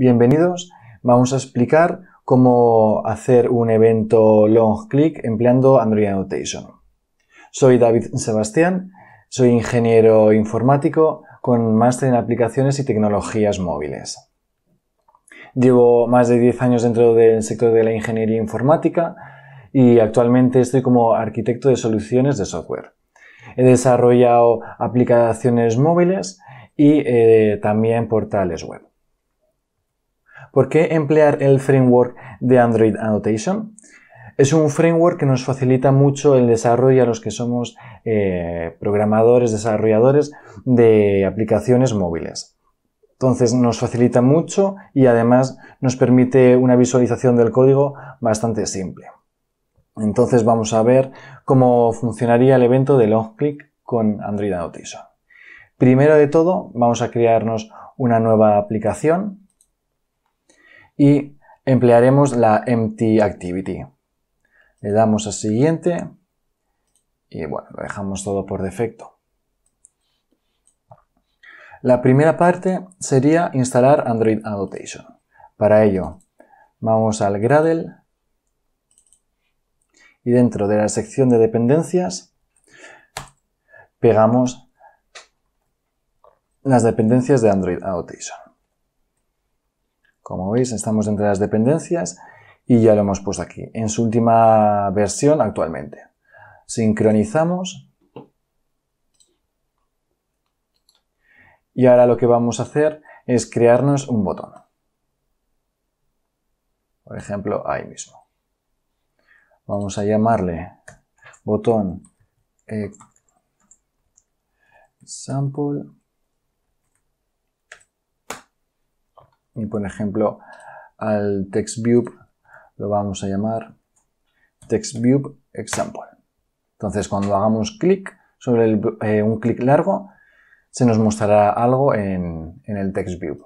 Bienvenidos. Vamos a explicar cómo hacer un evento long click empleando Android Annotation. Soy David Sebastián, soy ingeniero informático con máster en aplicaciones y tecnologías móviles. Llevo más de 10 años dentro del sector de la ingeniería informática y actualmente estoy como arquitecto de soluciones de software. He desarrollado aplicaciones móviles y eh, también portales web. ¿Por qué emplear el framework de Android Annotation? Es un framework que nos facilita mucho el desarrollo a los que somos eh, programadores, desarrolladores de aplicaciones móviles. Entonces nos facilita mucho y además nos permite una visualización del código bastante simple. Entonces vamos a ver cómo funcionaría el evento de long click con Android Annotation. Primero de todo vamos a crearnos una nueva aplicación y emplearemos la empty activity. Le damos a siguiente y bueno, lo dejamos todo por defecto. La primera parte sería instalar Android Annotation. Para ello, vamos al Gradle y dentro de la sección de dependencias pegamos las dependencias de Android Annotation. Como veis, estamos entre las dependencias y ya lo hemos puesto aquí, en su última versión actualmente. Sincronizamos. Y ahora lo que vamos a hacer es crearnos un botón. Por ejemplo, ahí mismo. Vamos a llamarle botón eh, sample y por ejemplo al TextView lo vamos a llamar TextView Example. Entonces cuando hagamos clic sobre eh, un clic largo se nos mostrará algo en, el TextView.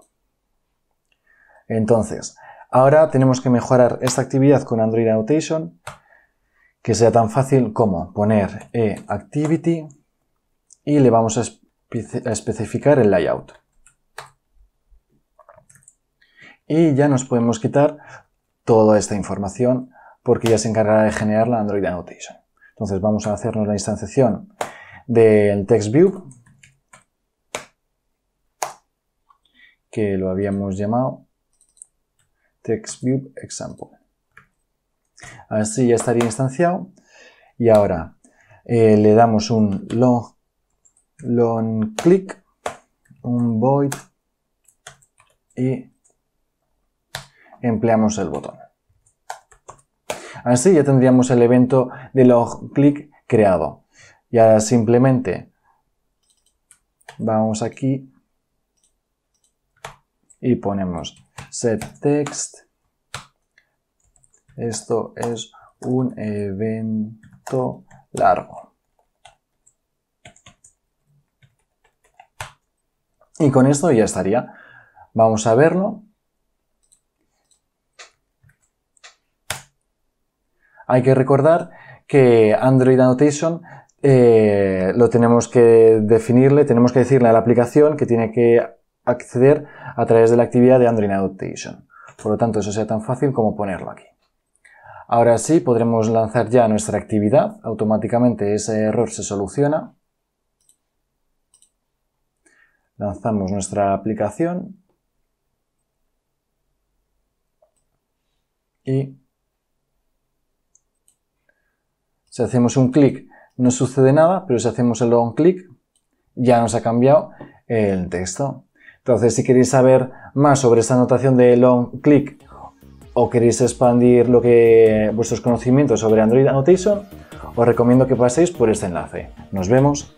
Entonces, ahora tenemos que mejorar esta actividad con Android Annotation que sea tan fácil como poner EActivity eh, activity y le vamos a especificar el layout y ya nos podemos quitar toda esta información porque ya se encargará de generar la Android Annotation. Entonces vamos a hacernos la instanciación del TextView, que lo habíamos llamado TextView Example. Así ya estaría instanciado. Y ahora eh, le damos un long, long click, un void y empleamos el botón. Así ya tendríamos el evento de log click creado. Y ahora simplemente vamos aquí y ponemos set text. Esto es un evento largo. Y con esto ya estaría. Vamos a verlo. Hay que recordar que Android Annotation eh, lo tenemos que definirle, tenemos que decirle a la aplicación que tiene que acceder a través de la actividad de Android Annotation. Por lo tanto, eso sea tan fácil como ponerlo aquí. Ahora sí, podremos lanzar ya nuestra actividad. Automáticamente ese error se soluciona. Lanzamos nuestra aplicación. Y Si hacemos un clic no sucede nada, pero si hacemos el long clic ya nos ha cambiado el texto. Entonces, si queréis saber más sobre esta anotación de long click o queréis expandir lo que vuestros conocimientos sobre Android Annotation, os recomiendo que paséis por este enlace. Nos vemos.